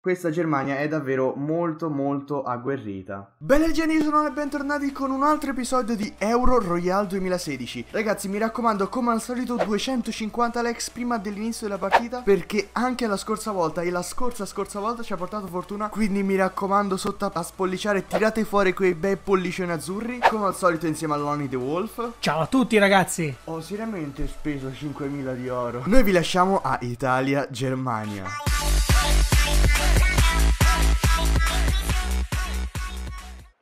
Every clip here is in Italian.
questa Germania è davvero molto molto agguerrita. Bene geni sono e bentornati con un altro episodio di Euro Royale 2016. Ragazzi mi raccomando come al solito 250 likes prima dell'inizio della partita perché anche la scorsa volta e la scorsa scorsa volta ci ha portato fortuna quindi mi raccomando sotto a spolliciare tirate fuori quei bei pollicioni azzurri come al solito insieme a Lonnie the Wolf. Ciao a tutti ragazzi! Ho seriamente speso 5.000 di oro. Noi vi lasciamo a Italia Germania.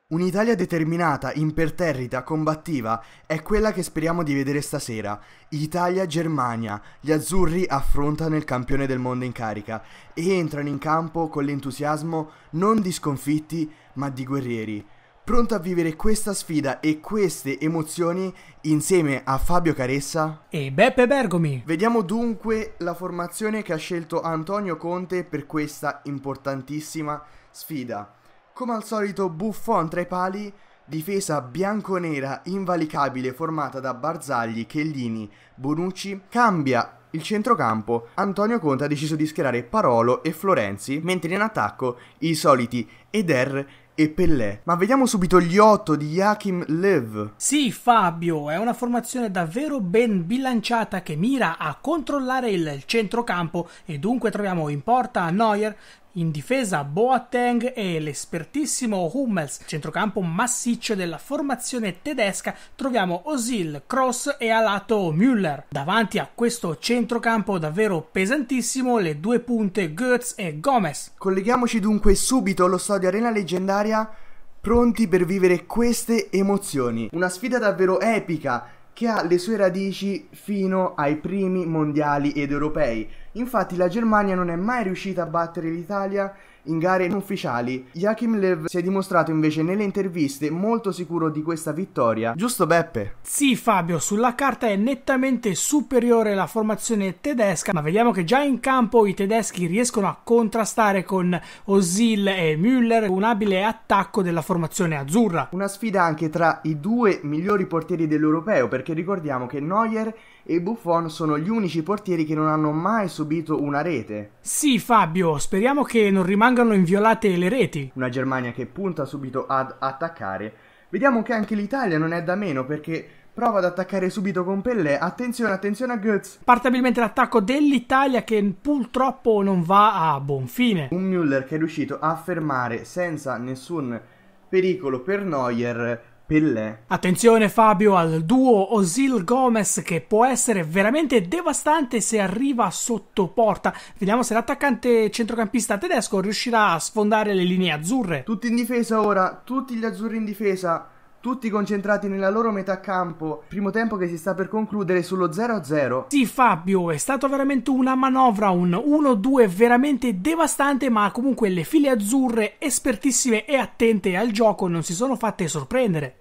Un'Italia determinata, imperterrita, combattiva è quella che speriamo di vedere stasera. Italia-Germania. Gli azzurri affrontano il campione del mondo in carica e entrano in campo con l'entusiasmo non di sconfitti ma di guerrieri. Pronto a vivere questa sfida e queste emozioni insieme a Fabio Caressa e Beppe Bergomi. Vediamo dunque la formazione che ha scelto Antonio Conte per questa importantissima sfida. Come al solito Buffon tra i pali, difesa bianconera invalicabile formata da Barzagli, Chellini, Bonucci, cambia il centrocampo, Antonio Conte ha deciso di schierare Parolo e Florenzi, mentre in attacco i soliti Eder e Pellè. Ma vediamo subito gli otto di Joachim Lev. Sì, Fabio, è una formazione davvero ben bilanciata che mira a controllare il centrocampo e dunque troviamo in porta Neuer, in difesa Boateng e l'espertissimo Hummels, centrocampo massiccio della formazione tedesca, troviamo Osil, Cross e a lato Müller. Davanti a questo centrocampo davvero pesantissimo le due punte Goetz e Gomez. Colleghiamoci dunque subito allo stadio Arena Leggendaria pronti per vivere queste emozioni. Una sfida davvero epica che ha le sue radici fino ai primi mondiali ed europei. Infatti la Germania non è mai riuscita a battere l'Italia in gare non ufficiali. Yakimlev si è dimostrato invece nelle interviste molto sicuro di questa vittoria. Giusto Beppe? Sì Fabio, sulla carta è nettamente superiore la formazione tedesca, ma vediamo che già in campo i tedeschi riescono a contrastare con Osil e Müller un abile attacco della formazione azzurra. Una sfida anche tra i due migliori portieri dell'europeo, perché ricordiamo che Neuer e Buffon sono gli unici portieri che non hanno mai subito una rete. Sì, Fabio, speriamo che non rimangano inviolate le reti. Una Germania che punta subito ad attaccare. Vediamo che anche l'Italia non è da meno perché prova ad attaccare subito con Pellè. Attenzione, attenzione a Goetz. Parte abilmente l'attacco dell'Italia che purtroppo non va a buon fine. Un Müller che è riuscito a fermare senza nessun pericolo per Neuer Pelé. Attenzione Fabio al duo Osil Gomez che può essere veramente devastante se arriva sotto porta. Vediamo se l'attaccante centrocampista tedesco riuscirà a sfondare le linee azzurre. Tutti in difesa ora, tutti gli azzurri in difesa tutti concentrati nella loro metà campo. Primo tempo che si sta per concludere sullo 0-0. Sì, Fabio, è stata veramente una manovra, un 1-2 veramente devastante, ma comunque le file azzurre, espertissime e attente al gioco, non si sono fatte sorprendere.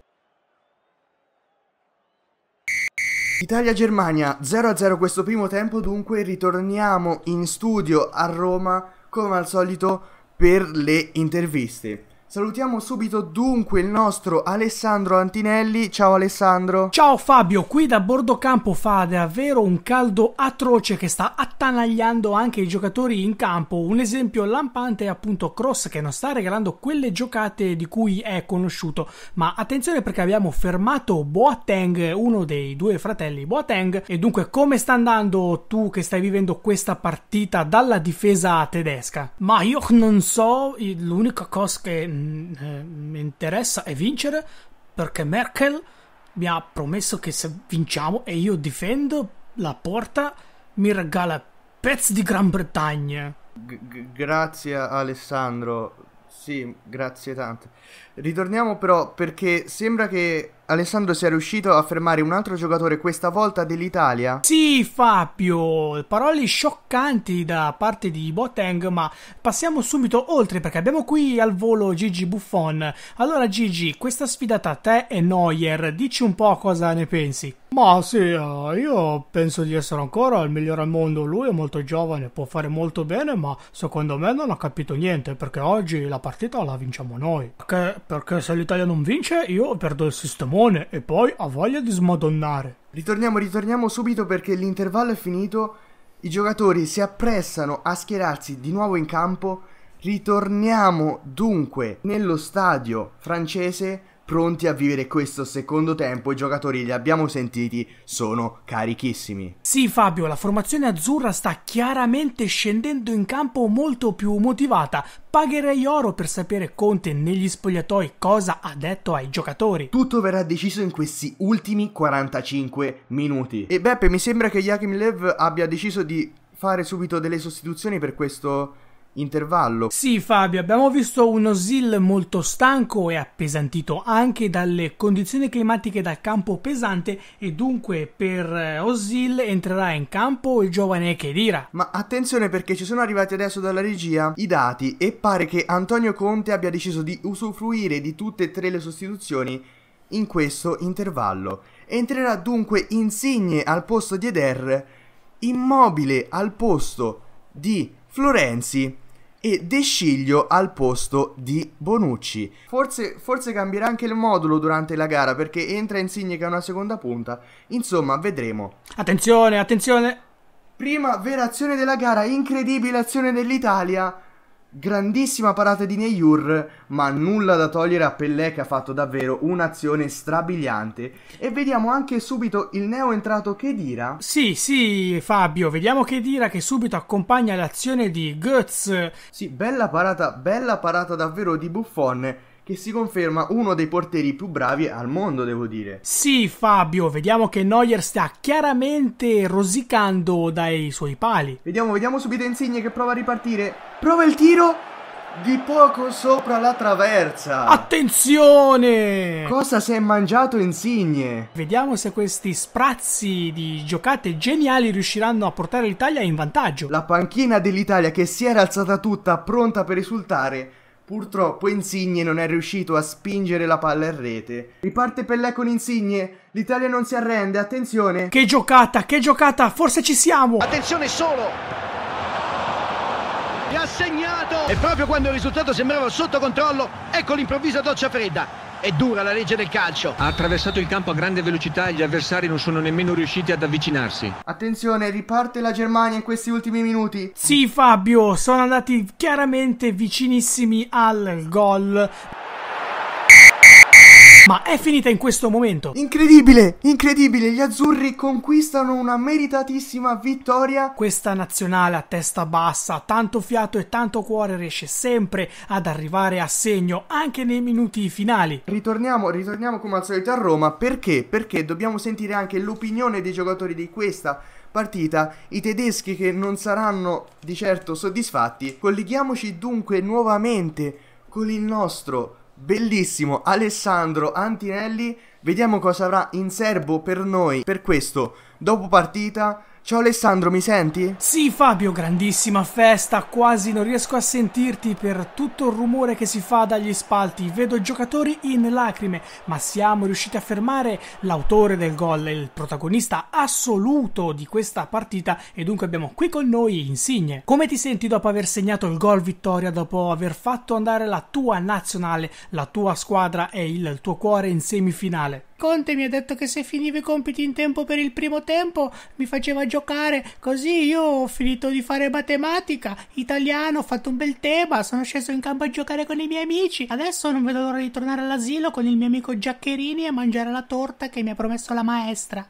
Italia-Germania 0-0 questo primo tempo, dunque ritorniamo in studio a Roma come al solito per le interviste. Salutiamo subito dunque il nostro Alessandro Antinelli. Ciao Alessandro. Ciao Fabio, qui da Bordocampo fa davvero un caldo atroce che sta attanagliando anche i giocatori in campo. Un esempio lampante è appunto Cross che non sta regalando quelle giocate di cui è conosciuto. Ma attenzione perché abbiamo fermato Boateng, uno dei due fratelli Boateng. E dunque come sta andando tu che stai vivendo questa partita dalla difesa tedesca? Ma io non so, l'unica cosa che mi mm, eh, interessa è vincere perché Merkel mi ha promesso che se vinciamo e io difendo la porta mi regala pezzi di Gran Bretagna. G- grazie Alessandro sì, grazie tante. Ritorniamo però perché sembra che Alessandro sia riuscito a fermare un altro giocatore questa volta dell'Italia. Sì, Fabio, parole scioccanti da parte di Boateng, ma passiamo subito oltre perché abbiamo qui al volo Gigi Buffon. Allora Gigi, questa sfida tra te e Neuer, dici un po' cosa ne pensi. Ma sì, eh, io penso di essere ancora il migliore al mondo. Lui è molto giovane, può fare molto bene, ma secondo me non ha capito niente perché oggi la partita la vinciamo noi. Perché, perché se l'Italia non vince, io perdo il sistemone e poi ha voglia di smadonnare. Ritorniamo, ritorniamo subito perché l'intervallo è finito. I giocatori si appressano a schierarsi di nuovo in campo. Ritorniamo dunque nello stadio francese pronti a vivere questo secondo tempo, i giocatori li abbiamo sentiti, sono carichissimi. Sì Fabio, la formazione azzurra sta chiaramente scendendo in campo molto più motivata. Pagherei oro per sapere Conte negli spogliatoi cosa ha detto ai giocatori. Tutto verrà deciso in questi ultimi 45 minuti. E Beppe, mi sembra che Yakim Lev abbia deciso di fare subito delle sostituzioni per questo intervallo. Sì, Fabio, abbiamo visto un Osil molto stanco e appesantito anche dalle condizioni climatiche dal campo pesante e dunque per eh, Osil entrerà in campo il giovane Kedira. Ma attenzione perché ci sono arrivati adesso dalla regia i dati e pare che Antonio Conte abbia deciso di usufruire di tutte e tre le sostituzioni in questo intervallo. Entrerà dunque Insigne al posto di Eder, Immobile al posto di Florenzi e De Sciglio al posto di Bonucci. Forse, forse cambierà anche il modulo durante la gara perché entra Insigne che è una seconda punta. Insomma, vedremo. Attenzione, attenzione! Prima vera azione della gara, incredibile azione dell'Italia Grandissima parata di Neyur, ma nulla da togliere a Pellè che ha fatto davvero un'azione strabiliante. E vediamo anche subito il neo entrato Kedira. Sì, sì, Fabio, vediamo Kedira che subito accompagna l'azione di Götz. Sì, bella parata, bella parata davvero di Buffon che si conferma uno dei portieri più bravi al mondo, devo dire. Sì, Fabio, vediamo che Neuer sta chiaramente rosicando dai suoi pali. Vediamo, vediamo subito Insigne che prova a ripartire. Prova il tiro di poco sopra la traversa. Attenzione! Cosa si è mangiato Insigne? Vediamo se questi sprazzi di giocate geniali riusciranno a portare l'Italia in vantaggio. La panchina dell'Italia che si era alzata tutta pronta per risultare Purtroppo Insigne non è riuscito a spingere la palla in rete. Riparte Pellè con Insigne, l'Italia non si arrende, attenzione. Che giocata, che giocata, forse ci siamo. Attenzione solo. E ha segnato. E proprio quando il risultato sembrava sotto controllo, ecco l'improvvisa doccia fredda è dura la legge del calcio. Ha attraversato il campo a grande velocità e gli avversari non sono nemmeno riusciti ad avvicinarsi. Attenzione, riparte la Germania in questi ultimi minuti. Sì, Fabio, sono andati chiaramente vicinissimi al gol. Ma è finita in questo momento. Incredibile, incredibile, gli azzurri conquistano una meritatissima vittoria. Questa nazionale a testa bassa, tanto fiato e tanto cuore riesce sempre ad arrivare a segno anche nei minuti finali. Ritorniamo, ritorniamo come al solito a Roma, perché? Perché dobbiamo sentire anche l'opinione dei giocatori di questa partita i tedeschi che non saranno di certo soddisfatti. Colleghiamoci dunque nuovamente con il nostro Bellissimo, Alessandro Antinelli, vediamo cosa avrà in serbo per noi per questo dopo partita Ciao Alessandro, mi senti? Sì Fabio, grandissima festa, quasi non riesco a sentirti per tutto il rumore che si fa dagli spalti. Vedo i giocatori in lacrime, ma siamo riusciti a fermare l'autore del gol, il protagonista assoluto di questa partita e dunque abbiamo qui con noi Insigne. Come ti senti dopo aver segnato il gol vittoria, dopo aver fatto andare la tua nazionale, la tua squadra e il tuo cuore in semifinale? Conte mi ha detto che se finiva i compiti in tempo per il primo tempo mi faceva giocare giocare, così io ho finito di fare matematica, italiano, ho fatto un bel tema, sono sceso in campo a giocare con i miei amici. Adesso non vedo l'ora di tornare all'asilo con il mio amico Giaccherini e mangiare la torta che mi ha promesso la maestra.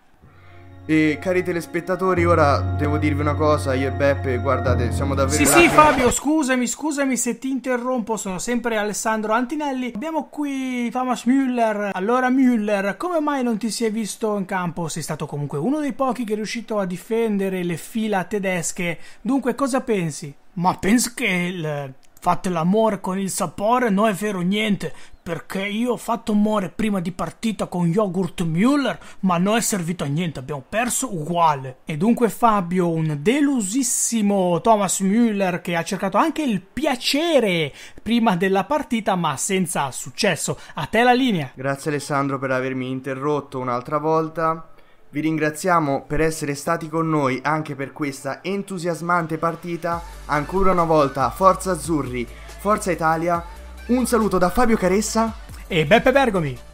E cari telespettatori, ora devo dirvi una cosa, io e Beppe, guardate, siamo davvero... Sì, sì, Fabio, scusami, scusami se ti interrompo, sono sempre Alessandro Antinelli. Abbiamo qui Thomas Müller. Allora Müller, come mai non ti sei visto in campo? Sei stato comunque uno dei pochi che è riuscito a difendere le fila tedesche. Dunque, cosa pensi? Ma penso che il... fate l'amore con il sapore non è vero niente perché io ho fatto more prima di partita con Yogurt Müller, ma non è servito a niente, abbiamo perso uguale. E dunque Fabio, un delusissimo Thomas Müller che ha cercato anche il piacere prima della partita, ma senza successo. A te la linea. Grazie Alessandro per avermi interrotto un'altra volta. Vi ringraziamo per essere stati con noi anche per questa entusiasmante partita. Ancora una volta, Forza Azzurri, Forza Italia un saluto da Fabio Caressa e Beppe Bergomi.